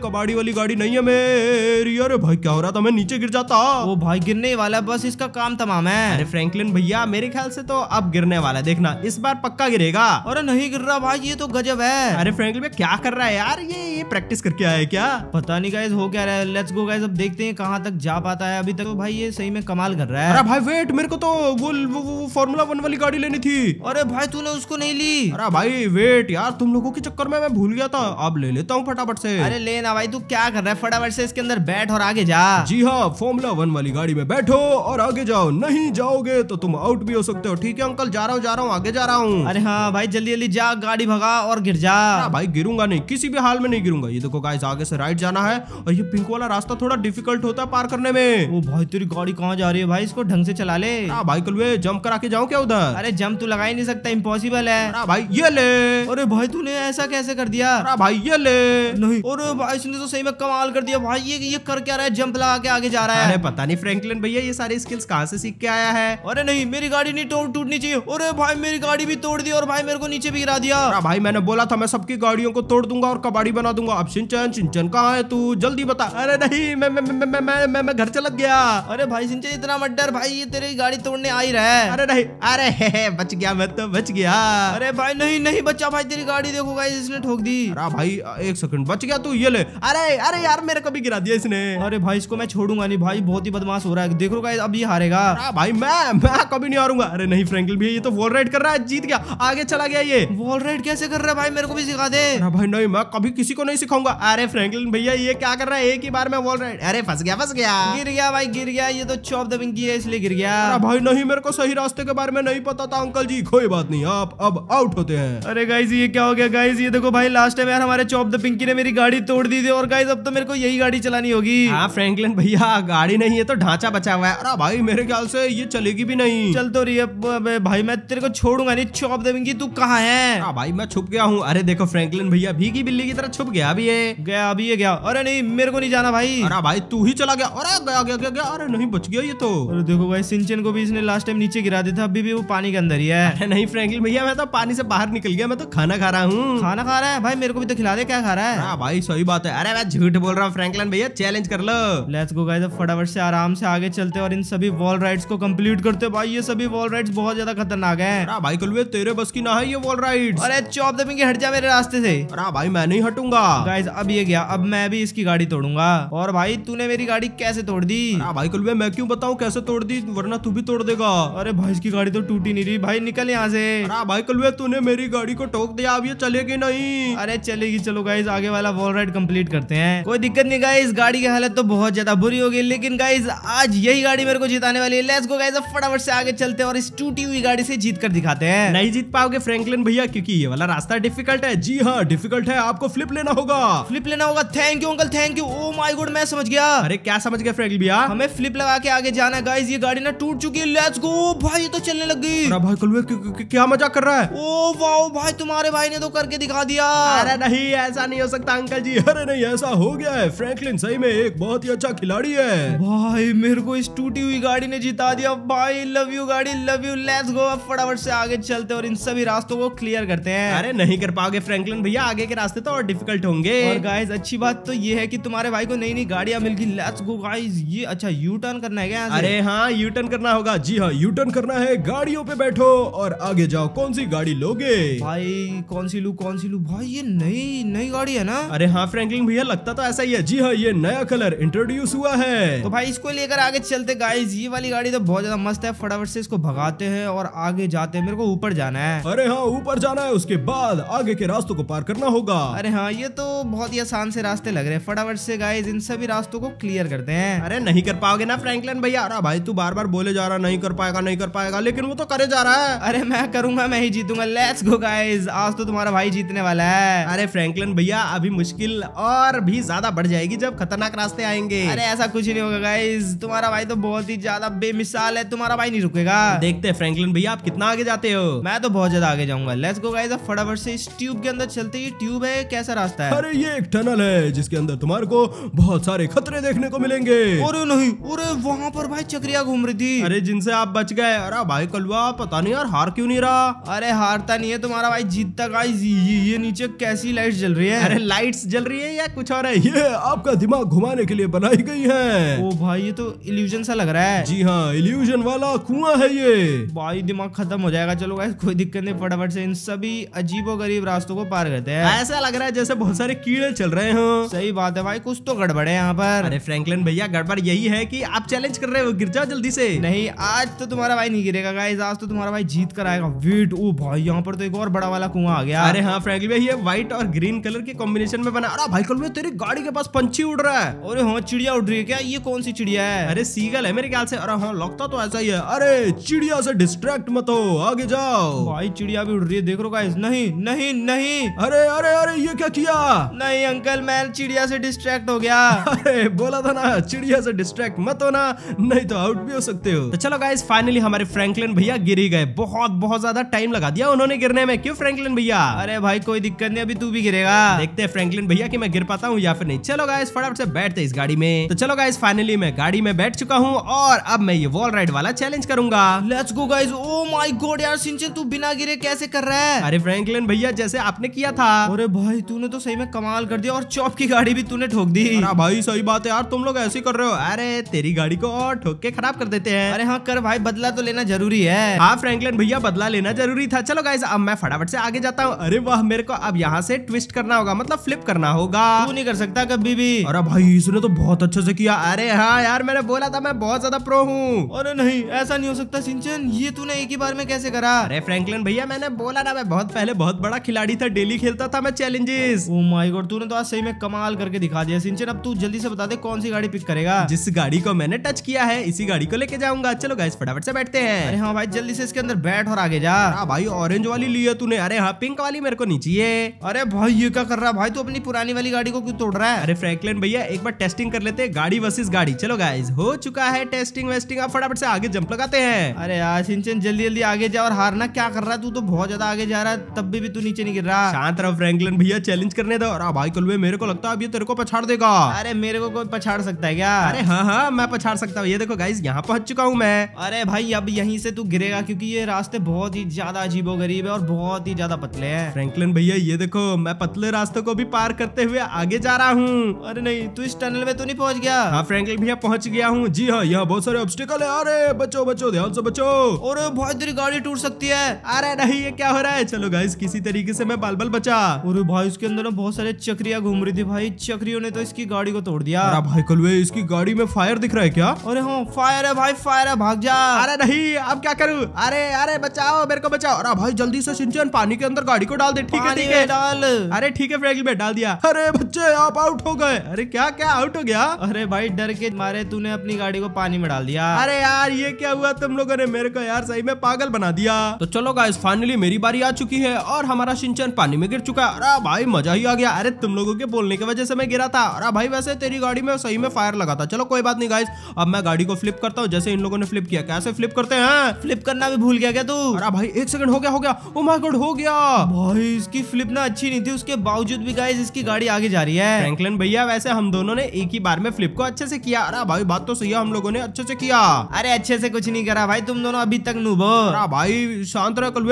कबाड़ी वाली गाड़ी नहीं है मेरी अरे भाई क्या हो रहा था मैं नीचे गिर जाता वो भाई गिरने वाला बस इसका काम तमाम है अरे फ्रैंकलिन भैया मेरे ख्याल से तो अब गिरने वाला है देखना इस बार पक्का गिरेगा अरे नहीं गिर रहा भाई ये तो गजब है अरे फ्रैंकलिन क्या कर रहा है यार ये ये प्रैक्टिस करके आया क्या पता नहीं गाइज हो क्या रहा है लेट्स गो गाइज अब देखते हैं कहाँ तक जा पाता है अभी तक तो भाई ये सही में कमाल कर रहा है अरे भाई वेट मेरे को तो वो, वो फॉर्मूला वन वाली गाड़ी लेनी थी अरे भाई तूने उसको नहीं ली अरे भाई वेट यार तुम लोगों के चक्कर में मैं भूल गया था अब ले लेता हूँ फटाफट से अरे लेना भाई तू क्या कर रहा है फटाफट से इसके अंदर बैठ और आगे जा जी हाँ फॉर्मूला वन वाली गाड़ी में बैठो और आगे जाओ नहीं जाओगे तो तुम आउट भी हो सकते हो ठीक है अंकल जा रहा हूँ जा रहा हूँ आगे जा रहा हूँ अरे हाँ भाई जल्दी जल्दी जा गाड़ी भगा और गिर जा भाई गिरूंगा नहीं किसी भी हाल में नहीं गिरूंगा ये देखो गाइस आगे से राइट जाना है और ये पिंक वाला रास्ता थोड़ा डिफिकल्ट होता है पार करने में वो भाई तेरी गाड़ी कहाँ जा रही है भाई इसको ढंग से चला ले भाई कल जम्प करा के जाऊँ क्या उधर अरे जम्प तू तो लगा ही नहीं सकता इम्पोसिबल है भाई ये ले अरे भाई तूने ऐसा कैसे कर दिया भाई ये ले नहीं और भाई इसने तो सही में कमाल कर दिया भाई ये ये कर क्या रहा है जंप लगा के आगे जा रहा है अरे पता नहीं फ्रैंकलिन भैया ये सारी स्किल्स कहाँ से सीख के आया है अरे नहीं मेरी गाड़ी नहीं तोड़ टूटनी चाहिए अरे भाई मेरी गाड़ी भी तोड़ दी और भाई मेरे को नीचे भी गिरा दिया हाँ भाई मैंने बोला था मैं सबकी गाड़ियों को तोड़ दूंगा और कबाड़ी बना दूंगा अब सिंचन सिंचन कहाँ है तू जल्दी बता अरे नहीं मैं मैं मैं मैं मैं मैं, मैं घर चल गया अरे भाई सिंचन इतना डर भाई ये तेरी गाड़ी तोड़ने आई रहा है अरे नहीं अरे [laughs] बच गया मैं तो बच गया अरे भाई नहीं नहीं बच्चा भाई तेरी गाड़ी देखो गाइस इसने ठोक दी अरे भाई एक सेकंड बच गया तू ये ले अरे अरे यार मेरे को भी गिरा दिया इसने अरे भाई इसको मैं छोड़ूंगा नहीं भाई बहुत ही बदमाश बकवास हो रहा है देख देखो गाइस अब ये हारेगा भाई मैं मैं कभी नहीं हारूंगा अरे नहीं फ्रेंकल भी ये तो वॉल राइड कर रहा है जीत गया आगे चला गया ये वॉल राइड कैसे कर रहा है भाई मेरे को भी सिखा दे भाई नहीं मैं कभी किसी को नहीं सिखाऊंगा अरे फ्रेंकलिन भैया ये क्या कर रहा है एक ही बार में वॉल राइड अरे फंस गया फंस गया गिर गया भाई गिर गया ये तो चौप दबिंग की है इसलिए गिर गया भाई नहीं मेरे को सही रास्ते के बारे में नहीं पता था अंकल जी कोई बात नहीं आप अब आउट होते हैं अरे गाइज ये क्या हो गया गाइज ये देखो भाई लास्ट टाइम यार हमारे चौप द पिंकी ने मेरी गाड़ी तोड़ दी थी और गाइज अब तो मेरे को यही गाड़ी चलानी होगी हाँ फ्रैंकलिन भैया गाड़ी नहीं है तो ढांचा बचा हुआ है अरे भाई मेरे ख्याल से ये चलेगी भी नहीं चल तो रही है भाई मैं तेरे को छोड़ूंगा नहीं चौप देवेंगी तू कहा है भाई मैं छुप गया हूँ अरे देखो फ्रेंकलिन भैया भीगी बिल्ली की तरह छुप गया अभी ये गया अभी ये गया अरे नहीं मेरे को नहीं जाना भाई अरे भाई तू ही चला गया अरे गया गया गया, अरे नहीं बच गया ये तो अरे देखो भाई सिंचन को भी इसने लास्ट टाइम नीचे गिरा दिया था अभी भी वो पानी के अंदर ही है अरे नहीं फ्रेंकलिन भैया मैं तो पानी से बाहर निकल गया मैं तो खाना खा रहा हूँ खाना खा रहा है भाई मेरे को भी तो खिला दे क्या खा रहा है भाई सही बात है अरे मैं झूठ बोल रहा हूँ फ्रेंकलिन भैया चैलेंज कर लो लेट्स गो गाइस फटाफट से आराम आराम से आगे चलते और इन सभी वॉल राइड्स को कंप्लीट करते भाई ये सभी वॉल राइड्स बहुत ज्यादा खतरनाक है भाई कलवे तेरे बस की ना है ये वॉल राइड अरे चौप दबिंग हट जा मेरे रास्ते से भाई मैं नहीं हटूंगा गाइज अब ये गया अब मैं भी इसकी गाड़ी तोड़ूंगा और भाई तूने मेरी गाड़ी कैसे तोड़ दी भाई कलवे मैं क्यों बताऊँ कैसे तोड़ दी वरना तू भी तोड़ देगा अरे भाई इसकी गाड़ी तो टूटी नहीं रही भाई निकल यहाँ से भाई कलवे तूने मेरी गाड़ी को टोक दिया अब ये चलेगी नहीं अरे चलेगी चलो गाइज आगे वाला वॉल राइड कम्प्लीट करते हैं कोई दिक्कत नहीं गाइज गाड़ी की हालत तो बहुत ज्यादा बुरी होगी लेकिन गाइज तो आज यही गाड़ी मेरे को जिताने वाली है लेट्स गो गाइस अब फटाफट से आगे चलते हैं और इस टूटी हुई गाड़ी से जीत कर दिखाते हैं नहीं जीत पाओगे फ्रैंकलिन भैया क्योंकि ये वाला रास्ता डिफिकल्ट है जी हाँ डिफिकल्ट है आपको फ्लिप लेना होगा फ्लिप लेना होगा thank you uncle thank you oh my good मैं समझ गया अरे क्या समझ गया फ्रैंकलिन भैया हमें फ्लिप लगा के आगे जाना गाइज ये गाड़ी ना टूट चुकी है लेट्स गो भाई तो चलने लग गई भाई कल क्या मजा कर रहा है ओ oh, वाओ भाई तुम्हारे भाई ने तो करके दिखा दिया अरे नहीं ऐसा नहीं हो सकता अंकल जी अरे नहीं ऐसा हो गया है फ्रैंकलिन सही में एक बहुत ही अच्छा खिलाड़ी है भाई भाई मेरे को इस टूटी हुई गाड़ी ने जिता दिया भाई लव यू गाड़ी लव यू लेट्स गो अब फटाफट से आगे चलते और इन सभी रास्तों को क्लियर करते हैं अरे नहीं कर पाओगे फ्रैंकलिन भैया आगे के रास्ते तो और डिफिकल्ट होंगे और गाइज अच्छी बात तो ये है की तुम्हारे भाई को नई नई गाड़ियां मिल गई लेट्स गो गाइज ये अच्छा यू टर्न करना है क्या अरे हाँ यू टर्न करना होगा जी हाँ यू टर्न करना है गाड़ियों पे बैठो और आगे जाओ कौन सी गाड़ी लोगे भाई कौन सी लू कौन सी लू भाई ये नई नई गाड़ी है ना अरे हाँ फ्रैंकलिन भैया लगता तो ऐसा ही है जी हाँ ये नया कलर इंट्रोड्यूस हुआ है तो भाई इसको लेकर आगे चलते गाइस ये वाली गाड़ी तो बहुत ज्यादा मस्त है फटाफट से इसको भगाते हैं और आगे जाते हैं मेरे को ऊपर जाना है अरे हाँ ऊपर जाना है उसके बाद आगे के रास्तों को पार करना होगा अरे हाँ ये तो बहुत ही आसान से रास्ते लग रहे हैं फटाफट से गाइज इन सभी रास्तों को क्लियर करते हैं अरे नहीं कर पाओगे ना फ्रेंकलन भैया अरे भाई तू बार बार बोले जा रहा नहीं कर पाएगा नहीं कर पाएगा लेकिन वो तो करे जा रहा है अरे मैं करूंगा मैं ही जीतूंगा लेट्स गो गाइज आज तो तुम्हारा भाई जीतने वाला है अरे फ्रेंकलन भैया अभी मुश्किल और भी ज्यादा बढ़ जाएगी जब खतरनाक रास्ते आएंगे अरे ऐसा कुछ नहीं होगा गाइज गाइज तुम्हारा भाई तो बहुत ही ज्यादा बेमिसाल है तुम्हारा भाई नहीं रुकेगा देखते हैं फ्रैंकलिन भैया आप कितना आगे जाते हो मैं तो बहुत ज्यादा आगे जाऊंगा लेट्स गो गाइज फटाफट से इस ट्यूब के अंदर चलते ये ट्यूब है कैसा रास्ता है अरे ये एक टनल है जिसके अंदर तुम्हारे को बहुत सारे खतरे देखने को मिलेंगे अरे नहीं अरे वहाँ पर भाई चक्रिया घूम रही थी अरे जिनसे आप बच गए अरे भाई कलवा पता नहीं यार हार क्यूँ नहीं रहा अरे हारता नहीं है तुम्हारा भाई जीतता गाइज ये, नीचे कैसी लाइट जल रही है अरे लाइट जल रही है या कुछ और है ये आपका दिमाग घुमाने के लिए बनाई गई है ओ भाई ये तो इल्यूजन सा लग रहा है जी हाँ इल्यूजन वाला कुआ है ये भाई दिमाग खत्म हो जाएगा चलो गाइस कोई दिक्कत नहीं फटाफट से इन सभी अजीबो गरीब रास्तों को पार करते हैं ऐसा लग रहा है जैसे बहुत सारे कीड़े चल रहे हो हाँ। सही बात है भाई कुछ तो गड़बड़ है यहाँ पर अरे फ्रेंकलिन भैया गड़बड़ यही है की आप चैलेंज कर रहे हो गिर जाओ जल्दी से नहीं आज तो तुम्हारा भाई नहीं गिरेगा गाइज आज तो तुम्हारा भाई जीत कर आएगा वेट ओ भाई यहाँ पर तो एक और बड़ा वाला कुआ आ गया अरे हाँ फ्रेंकलिन भैया व्हाइट और ग्रीन कलर के कॉम्बिनेशन में बना अरे भाई कल तेरी गाड़ी के पास पंछी उड़ रहा है अरे हाँ चिड़िया उड़ रही है क्या ये कौन सी चिड़िया क्या है अरे सीगल है मेरे ख्याल से अरे हाँ लगता तो ऐसा ही है अरे चिड़िया से डिस्ट्रैक्ट मत हो आगे जाओ भाई चिड़िया भी उड़ रही है देख रो का नहीं नहीं नहीं अरे अरे अरे ये क्या किया नहीं अंकल मैं चिड़िया से डिस्ट्रैक्ट हो गया [laughs] अरे बोला था ना चिड़िया से डिस्ट्रैक्ट मत हो ना नहीं तो आउट भी हो सकते हो तो चलो गाइस फाइनली हमारे फ्रैंकलिन भैया गिर ही गए बहुत बहुत ज्यादा टाइम लगा दिया उन्होंने गिरने में क्यों फ्रैंकलिन भैया अरे भाई कोई दिक्कत नहीं अभी तू भी गिरेगा देखते हैं फ्रैंकलिन भैया की मैं गिर पाता हूँ या फिर नहीं चलो गाइस फटाफट से बैठते इस गाड़ी में तो चलो गाइस फाइनली मैं गाड़ी गाड़ी में बैठ चुका हूँ और अब मैं ये वॉल राइड वाला चैलेंज करूंगा let's go guys oh my god यार सिंचन तू बिना गिरे कैसे कर रहा है अरे फ्रैंकलिन भैया जैसे आपने किया था अरे भाई तूने तो सही में कमाल कर दिया और चौप की गाड़ी भी तूने ठोक दी भाई सही बात है यार तुम लोग ऐसे कर रहे हो अरे तेरी गाड़ी को और ठोक के खराब कर देते हैं अरे हाँ कर भाई बदला तो लेना जरूरी है हाँ फ्रेंकलिन भैया बदला लेना जरूरी था चलो गाइस अब मैं फटाफट से आगे जाता हूँ अरे वाह मेरे को अब यहाँ से ट्विस्ट करना होगा मतलब फ्लिप करना होगा तू नहीं कर सकता कभी भी अरे भाई इसने तो बहुत अच्छे से किया अरे हाँ यार यार मैंने बोला था मैं बहुत ज्यादा प्रो हूँ अरे नहीं ऐसा नहीं हो सकता सिंचन ये तूने एक ही बार में कैसे करा अरे फ्रैंकलिन भैया मैंने बोला ना मैं बहुत पहले बहुत बड़ा खिलाड़ी था डेली खेलता था मैं चैलेंजेस ओ माय गॉड तूने तो आज सही में कमाल करके दिखा दिया सिंचन अब तू जल्दी से बता दे कौन सी गाड़ी पिक करेगा जिस गाड़ी को मैंने टच किया है इसी गाड़ी को लेके जाऊंगा चलो गाइस फटाफट से बैठते हैं अरे हाँ भाई जल्दी से इसके अंदर बैठ और आगे जा भाई ऑरेंज वाली ली है तूने अरे हाँ पिंक वाली मेरे को नीचे अरे भाई ये क्या कर रहा है भाई तू अपनी पुरानी वाली गाड़ी को क्यों तोड़ रहा है अरे फ्रैंकलिन भैया एक बार टेस्टिंग कर लेते गाड़ी वर्सेस गाड़ी चलो गाइज हो चुका है टेस्टिंग वेस्टिंग आप फटाफट से आगे जंप लगाते हैं अरे यार सिंचन जल्दी जल्दी आगे जा और हारना क्या कर रहा है तू तो बहुत ज्यादा आगे जा रहा है तब भी, भी तू नीचे नहीं गिर रहा शांत रहो फ्रैंकलिन भैया चैलेंज करने दो और भाई कल मेरे को लगता है अब ये तेरे को पछाड़ देगा अरे मेरे को कोई पछाड़ सकता है क्या अरे हाँ हाँ मैं पछाड़ सकता हूँ ये देखो गाइज यहाँ पहुंच चुका हूँ मैं अरे भाई अब यहीं से तू गिरेगा क्यूँकी ये रास्ते बहुत ही ज्यादा अजीबो गरीब है और बहुत ही ज्यादा पतले है फ्रेंकलिन भैया ये देखो मैं पतले रास्ते को भी पार करते हुए आगे जा रहा हूँ अरे नहीं तू इस टनल में तो नहीं पहुंच गया हाँ फ्रैंकलिन भैया पहुंच गया हूँ जी हाँ यहाँ बहुत सारे ऑब्स्टिकल है अरे बचो बचो ध्यान से बचो और बहुत देरी गाड़ी टूट सकती है अरे नहीं ये क्या हो रहा है चलो गाइस किसी तरीके से मैं बाल बाल बचा और भाई उसके अंदर ना बहुत सारे चक्रिया घूम रही थी भाई चक्रियों ने तो इसकी गाड़ी को तोड़ दिया भाई कलवे इसकी गाड़ी में फायर दिख रहा है क्या अरे हाँ फायर है भाई फायर है भाग जा अरे नहीं अब क्या करूँ अरे अरे बचाओ मेरे को बचाओ अरे भाई जल्दी से सिंचन पानी के अंदर गाड़ी को डाल दे ठीक है डाल अरे ठीक है फ्रेंकली में डाल दिया अरे बच्चे आप आउट हो गए अरे क्या क्या आउट हो गया अरे भाई डर के मारे भाई तूने अपनी गाड़ी को पानी में डाल दिया अरे यार ये क्या हुआ तुम लोगों ने मेरे को यार सही में पागल बना दिया तो चलो गाइस फाइनली मेरी बारी आ चुकी है और हमारा सिंचन पानी में गिर चुका है अरे भाई मजा ही आ गया अरे तुम लोगों के बोलने की वजह से मैं गिरा था अरे भाई वैसे तेरी गाड़ी में सही में फायर लगा था चलो कोई बात नहीं गाइस अब मैं गाड़ी को फ्लिप करता हूँ जैसे इन लोगों ने फ्लिप किया कैसे फ्लिप करते हैं फ्लिप करना भी भूल गया क्या तू अरे भाई एक सेकंड हो गया हो गया ओ माय गॉड हो गया भाई इसकी फ्लिप ना अच्छी नहीं थी उसके बावजूद भी गाइस इसकी गाड़ी आगे जा रही है फ्रैंकलिन भैया वैसे हम दोनों ने एक ही बार में फ्लिप को अच्छे से किया अरे भाई बात तो सही है हम लोगों ने अच्छे से किया अरे अच्छे से कुछ नहीं करा भाई तुम दोनों अभी तक नुभो भाई शांत रहो कल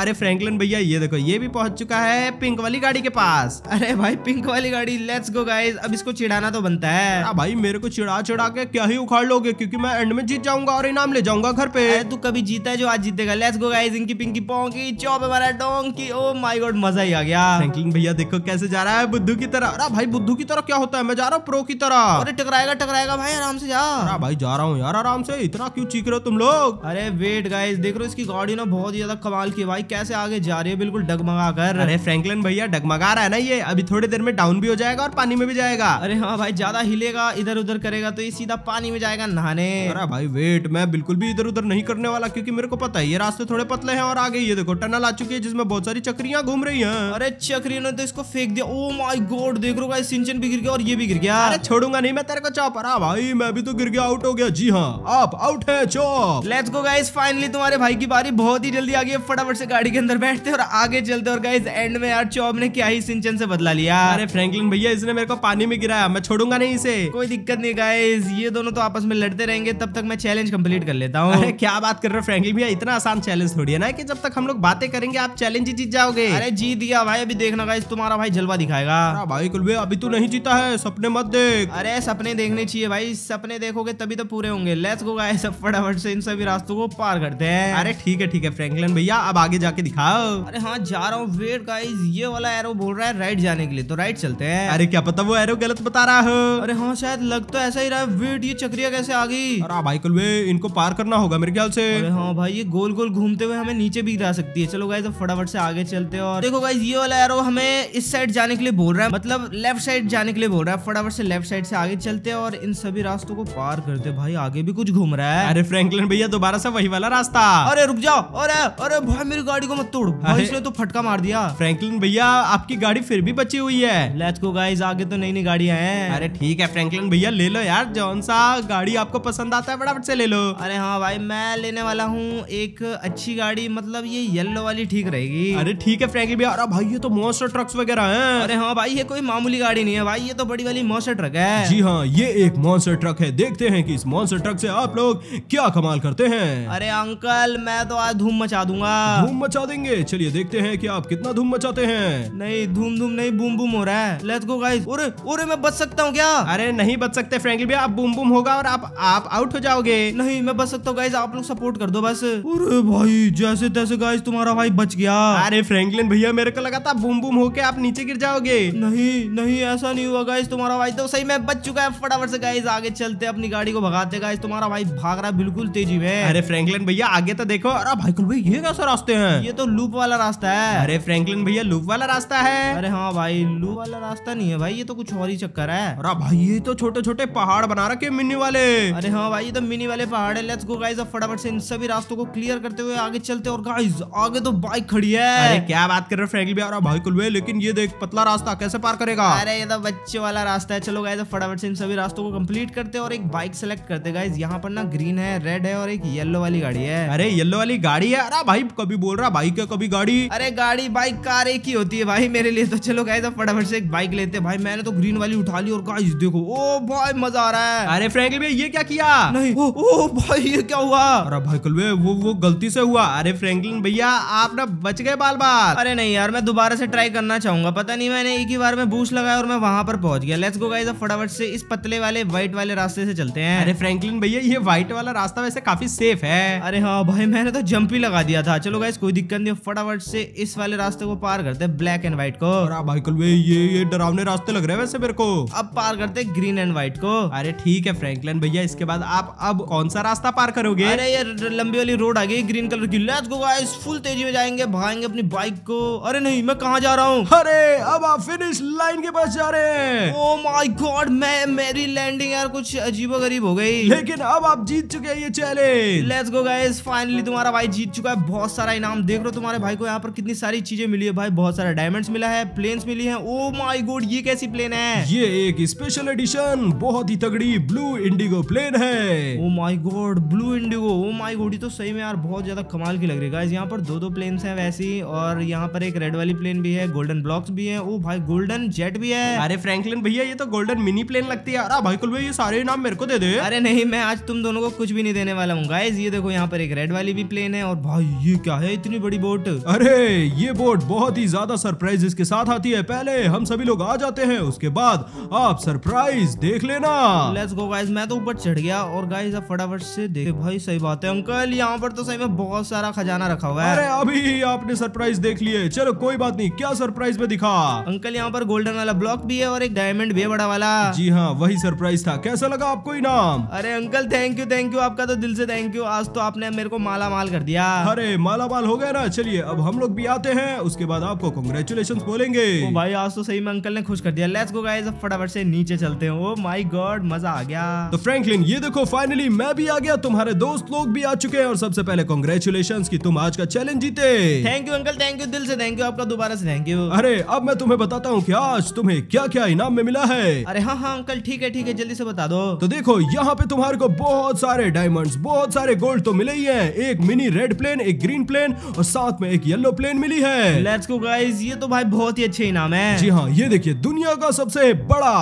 अरे फ्रैंकलिन भैया ये देखो ये भी पहुंच चुका है पिंक वाली गाड़ी के पास अरे भाई पिंक वाली गाड़ी लेट्स गो गाइस अब इसको चिड़ाना तो बनता है भाई मेरे को चिड़ा चिड़ा के क्या ही उखाड़ लोगे क्योंकि मैं एंड में जीत जाऊंगा और इनाम ले जाऊंगा घर पे तू कभी जीता है जो आज जीतेगा लेट्स गो गाइस इनकी पिंकी पोंकी चौप हमारा डोंकी ओ माय गॉड मजा ही आ गया फ्रेंकलिन भैया देखो कैसे जा रहा है बुद्धू की तरह अरे भाई बुद्धू की तरह क्या होता है मैं जा रहा हूँ प्रो की तरह अरे टकराएगा टकराएगा भाई आराम से जा अरे भाई जा रहा हूँ यार आराम से इतना क्यों चीख रहे हो तुम लोग अरे वेट गाइस देख रहे हो इसकी गाड़ी ना बहुत ज्यादा कमाल की भाई कैसे आगे जा रही है बिल्कुल डगमगा कर अरे फ्रैंकलिन भैया डगमगा रहा है ना ये अभी थोड़ी देर में डाउन भी हो जाएगा और पानी में भी जाएगा अरे हाँ भाई ज्यादा हिलेगा इधर उधर करेगा तो ये सीधा पानी में जाएगा नहाने अरे भाई वेट मैं बिल्कुल भी इधर उधर नहीं करने वाला क्योंकि मेरे को पता है ये रास्ते थोड़े पतले हैं और आगे ये देखो टनल आ चुकी है जिसमे बहुत सारी चक्रियां घूम रही है अरे चक्रियों ने तो इसको फेंक दिया ओ माई गोड देख रो सिंचन भी गिर गया और ये भी गिर गया अरे छोड़ूंगा नहीं मैं तेरे को चौपरा भाई मैं भी तो गिर गया आउट हो गया जी हाँ आप आउट है चौप लेट्स गो गाइस फाइनली तुम्हारे भाई की बारी बहुत ही जल्दी आ गई फटाफट से गाड़ी के अंदर बैठते और आगे चलते और गाइस एंड में यार चौप ने क्या ही सिंचन से बदला लिया अरे फ्रैंकलिन भैया इसने मेरे को पानी में गिराया मैं छोड़ूंगा नहीं इसे कोई दिक्कत नहीं गाइस ये दोनों तो आपस में लड़ते रहेंगे तब तक मैं चैलेंज कंप्लीट कर लेता हूँ क्या बात कर रहे हो फ्रैंकलिन भैया इतना आसान चैलेंज थोड़ी है ना की जब तक हम लोग बातें करेंगे आप चैलेंज ही जीत जाओगे अरे जीत दिया भाई अभी देखना गाइस तुम्हारा भाई जलवा दिखाएगा भाई कुल अभी तो नहीं जीता है सपने मत देख अरे सपने देखने चाहिए भाई सपने देखोगे तभी तो पूरे होंगे लेट्स गो गाइस अब फटाफट से इन सभी रास्तों को पार करते हैं अरे ठीक है ठीक है फ्रैंकलिन भैया अब आगे जाके दिखाओ अरे हाँ जा रहा हूँ वेट गाइस ये वाला एरो बोल रहा है राइट जाने के लिए तो राइट चलते हैं अरे क्या पता वो एरो गलत बता रहा हो अरे हाँ शायद लग तो ऐसा ही रहा है वेट ये चक्रिया कैसे आ गई भाई हाँ, कुल इनको पार करना होगा मेरे ख्याल से अरे हाँ भाई ये गोल गोल घूमते हुए हमें नीचे भी जा सकती है चलो गाय अब फटाफट से आगे चलते और देखो गाइज ये वाला एरो हमें इस साइड जाने के लिए बोल रहा है मतलब लेफ्ट साइड जाने के लिए बोल रहा है फटाफट से लेफ्ट साइड से आगे चलते हैं और इन सभी रास्तों को पार करते भाई आगे भी कुछ घूम रहा है अरे फ्रैंकलिन भैया दोबारा से वही वाला रास्ता अरे रुक जाओ अरे अरे भाई मेरी गाड़ी को मत तोड़ भाई इसने तो फटका मार दिया फ्रैंकलिन भैया आपकी गाड़ी फिर भी बची हुई है लेट्स गो गाइस आगे तो नई नई गाड़ियां हैं अरे ठीक है फ्रैंकलिन भैया ले लो यार जौन सा गाड़ी आपको पसंद आता है फटाफट से ले लो अरे हाँ भाई मैं लेने वाला हूँ एक अच्छी गाड़ी मतलब ये येलो वाली ठीक रहेगी अरे ठीक है फ्रैंकलिन भैया अरे भाई ये तो मोस्टर ट्रक्स वगैरह है अरे हाँ भाई ये कोई मामूली गाड़ी नहीं है भाई ये तो बड़ी वाली मोस्टर ट्रक है जी हाँ ये एक मोस्टर ट्रक है देखते हैं कि इस मॉन्सर ट्रक से आप लोग क्या कमाल करते हैं अरे अंकल मैं तो आज धूम मचा दूंगा धूम मचा देंगे चलिए देखते हैं कि आप कितना धूम मचाते हैं नहीं धूम धूम नहीं बूम बूम हो रहा है लेट्स गो गाइस अरे और मैं बच सकता हूँ क्या अरे नहीं बच सकते फ्रेंकली भैया आप बूम बूम होगा और आप आप आउट हो जाओगे नहीं मैं बच सकता हूँ गाइस आप लोग सपोर्ट कर दो बस अरे भाई जैसे तैसे गाइस तुम्हारा भाई बच गया अरे फ्रेंकलिन भैया मेरे को लगा था बूम बूम होके आप नीचे गिर जाओगे नहीं नहीं ऐसा नहीं हुआ गाइस तुम्हारा भाई तो सही मैं बच चुका है फटाफट से गाइस आगे आगे चलते अपनी गाड़ी को भगाते गाइस तुम्हारा भाई भाग रहा है बिल्कुल तेजी में अरे फ्रैंकलिन भैया आगे तो देखो अरे भाई भाई ये कैसे रास्ते हैं ये तो लूप वाला रास्ता है अरे फ्रैंकलिन भैया लूप वाला रास्ता है अरे हाँ भाई लूप वाला रास्ता नहीं है भाई ये तो कुछ और ही चक्कर है अरे भाई ये तो छोटे छोटे पहाड़ बना रखे मिनी वाले अरे हाँ भाई ये तो मिनी वाले पहाड़ है लेट्स गो गाइस अब फटाफट से इन सभी रास्तों को क्लियर करते हुए आगे चलते और गाइस आगे तो बाइक खड़ी है अरे क्या बात कर रहे हो फ्रैंकलिन भैया अरे भाई कुलवे लेकिन ये देख पतला रास्ता कैसे पार करेगा अरे ये तो बच्चे वाला रास्ता है चलो गाइस फटाफट से इन सभी रास्तों को कम्प्लीट करते हैं और एक बाइक सेलेक्ट करते गाइज यहाँ पर ना ग्रीन है रेड है और एक येलो वाली गाड़ी है अरे येलो वाली गाड़ी है अरे भाई कभी बोल रहा बाइक है कभी गाड़ी अरे गाड़ी बाइक कार एक ही होती है भाई मेरे लिए तो चलो गाय फटाफट से एक बाइक लेते भाई मैंने तो ग्रीन वाली उठा ली और गाइज देखो ओ भाई मजा आ रहा है अरे फ्रैंकलिन भाई ये क्या किया नहीं ओ, भाई ये क्या हुआ अरे भाई कल वो वो गलती से हुआ अरे फ्रेंकलिन भैया आप ना बच गए बाल बाल अरे नहीं यार मैं दोबारा से ट्राई करना चाहूंगा पता नहीं मैंने एक ही बार में बूश लगाया और मैं वहां पर पहुंच गया लेट्स गो गाइस फटाफट से इस पतले वाले व्हाइट वाले वाले रास्ते से चलते हैं अरे फ्रैंकलिन भैया ये व्हाइट वाला रास्ता वैसे काफी सेफ है अरे हाँ भाई मैंने तो जंप ही लगा दिया था चलो गाइस कोई दिक्कत नहीं फटाफट से इस वाले रास्ते को पार करते हैं ब्लैक एंड व्हाइट को ये ये डरावने रास्ते लग रहे हैं वैसे मेरे को अब पार करते ग्रीन एंड व्हाइट को अरे ठीक है फ्रेंकलिन भैया इसके बाद आप अब कौन सा रास्ता पार करोगे अरे ये लंबी वाली रोड आ गई ग्रीन कलर की लेट्स गो गाइस फुल तेजी में जाएंगे भागेंगे अपनी बाइक को अरे नहीं मैं कहाँ जा रहा हूँ अरे अब आप फिनिश लाइन के पास जा रहे हैं ओ माय गॉड मैं मेरी लैंडिंग यार कुछ अजीबो गरीब हो गई लेकिन अब आप जीत चुके हैं ये challenge let's go guys finally तुम्हारा भाई जीत चुका है बहुत सारा इनाम देख रहे हो तुम्हारे भाई को यहाँ पर कितनी सारी चीजें मिली है भाई बहुत सारा डायमंड्स मिला है प्लेन्स मिली है ओ माई गोड ये कैसी प्लेन है ये एक स्पेशल एडिशन बहुत ही तगड़ी ब्लू इंडिगो प्लेन है ओ माई गोड ब्लू इंडिगो ओ माई गोड तो सही में यार बहुत ज्यादा कमाल की लग रही है यहाँ पर दो दो प्लेन है वैसी और यहाँ पर एक रेड वाली प्लेन भी है गोल्डन ब्लॉक्स भी है ओ oh भाई गोल्डन जेट भी है अरे फ्रेंकलिन भैया ये तो गोल्डन मिनी प्लेन लगती है अरे भाई कुल भाई ये सारे इनाम मेरे को दे दे अरे नहीं मैं आज तुम दोनों को कुछ भी नहीं देने वाला हूँ गाइज ये देखो यहाँ पर एक रेड वाली भी प्लेन है और भाई ये क्या है इतनी बड़ी बोट अरे ये बोट बहुत ही ज्यादा सरप्राइज इसके साथ आती है पहले हम सभी लोग आ जाते हैं उसके बाद आप सरप्राइज देख लेना लेट्स गो गाइज मैं तो ऊपर चढ़ गया और गाइज अब फटाफट से देखे भाई सही बात है अंकल यहाँ पर तो सही में बहुत सारा खजाना रखा हुआ है अरे अभी आपने सरप्राइज देख लिए चलो कोई बात नहीं क्या सरप्राइज में दिखा अंकल यहाँ पर गोल्डन वाला ब्लॉक भी है और एक डायमंड भी है बड़ा वाला जी हाँ वही सरप्राइज था कैसे कैसा लगा आपको इनाम अरे uncle thank you thank you आपका तो दिल से थैंक यू आज तो आपने मेरे को माला माल कर दिया अरे माला माल हो गया ना चलिए अब हम लोग भी आते हैं उसके बाद आपको कॉन्ग्रेचुलेशन बोलेंगे ओ भाई आज तो सही में अंकल ने खुश कर दिया लेट्स गो गाइस अब फटाफट से नीचे चलते हैं ओ माय गॉड मजा आ गया तो फ्रैंकलिन ये देखो फाइनली मैं भी आ गया तुम्हारे दोस्त लोग भी आ चुके हैं और सबसे पहले कॉन्ग्रेचुलेन की तुम आज का चैलेंज जीते thank you uncle thank you दिल से थैंक यू आपका दोबारा से थैंक यू अरे अब मैं तुम्हें बताता हूँ की आज तुम्हें क्या क्या इनाम में मिला है अरे हाँ हाँ अंकल ठीक है ठीक है जल्दी से बता दो तो देखो यहाँ पे तुम्हारे को बहुत सारे डायमंड्स बहुत सारे गोल्ड तो मिले ही हैं एक मिनी रेड प्लेन एक ग्रीन प्लेन और साथ में एक येलो प्लेन मिली है लेट्स गो गाइस ये तो भाई बहुत ही अच्छे इनाम है जी हाँ ये देखिए दुनिया का सबसे बड़ा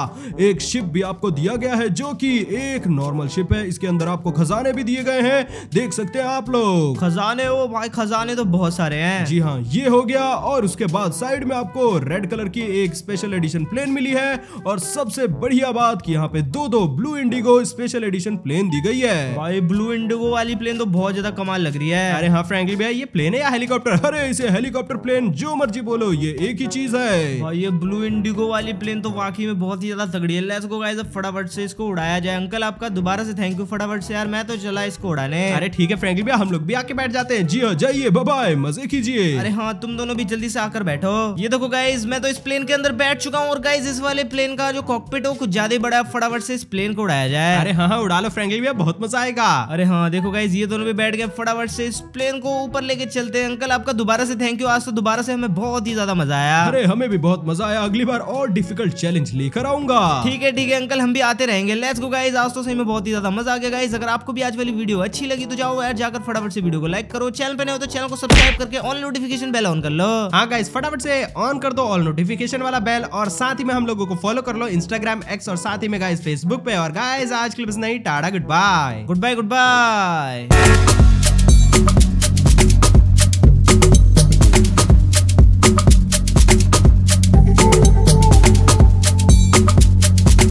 एक शिप भी आपको दिया गया है जो की एक नॉर्मल शिप है इसके अंदर आपको खजाने भी दिए गए हैं देख सकते हैं आप लोग खजाने वो भाई खजाने तो बहुत सारे हैं जी हाँ ये हो गया और उसके बाद साइड में आपको रेड कलर की एक स्पेशल एडिशन प्लेन मिली है और सबसे बढ़िया बात की यहाँ पे दो दो blue IndiGo special edition plane दी गई है भाई ब्लू इंडिगो वाली प्लेन तो बहुत ज्यादा कमाल लग रही है अरे हाँ फ्रेंकली भैया ये प्लेन है या हेलीकॉप्टर अरे इसे हेलीकॉप्टर प्लेन जो मर्जी बोलो ये एक ही चीज है भाई ये ब्लू इंडिगो वाली प्लेन तो वाकई में बहुत ही ज्यादा तगड़ी है इसको गाइस अब फटाफट से इसको उड़ाया जाए अंकल आपका दोबारा से थैंक यू फटाफट से यार मैं तो चला इसको उड़ाने अरे ठीक है फ्रेंकली भैया हम लोग भी आके बैठ जाते हैं जी हाँ जाइए बाय मजे कीजिए अरे हाँ तुम दोनों भी जल्दी से आकर बैठो ये देखो गाइज मैं तो इस प्लेन के अंदर बैठ चुका हूँ और गाइज इस वाले प्लेन का जो कॉकपिट है कुछ ज्यादा बड़ा फटाफट से इस प्लेन को उड़ाया जाए अरे हाँ, हाँ उड़ा लो फ्रेंकली भैया बहुत मजा आएगा अरे हाँ देखो गाइज ये दोनों भी बैठ गए फटाफट से इस प्लेन को ऊपर लेके चलते हैं अंकल आपका दोबारा से थैंक यू आज तो दोबारा से हमें बहुत ही ज्यादा मजा आया अरे हमें भी बहुत मजा आया अगली बार और डिफिकल्ट चैलेंज लेकर आऊंगा ठीक है ठीक है अंकल हम भी आते रहेंगे लेट्स गो गाइज आज तो सही में बहुत ही ज्यादा मजा आ गया गाइज अगर आपको भी आज वाली वीडियो अच्छी लगी तो जाओ यार जाकर फटाफट से वीडियो को लाइक करो चैनल पर नहीं हो तो चैनल को सब्सक्राइब करके ऑल नोटिफिकेशन बेल ऑन कर लो हाँ गाइज फटाफट से ऑन कर दो ऑल नोटिफिकेशन वाला बेल और साथ ही में हम लोगों को फॉलो कर लो इंस्टाग्राम एक्स और साथ ही में गाइज फेसबुक पे और गाइस आज के लिए बस नहीं टाटा goodbye goodbye good bye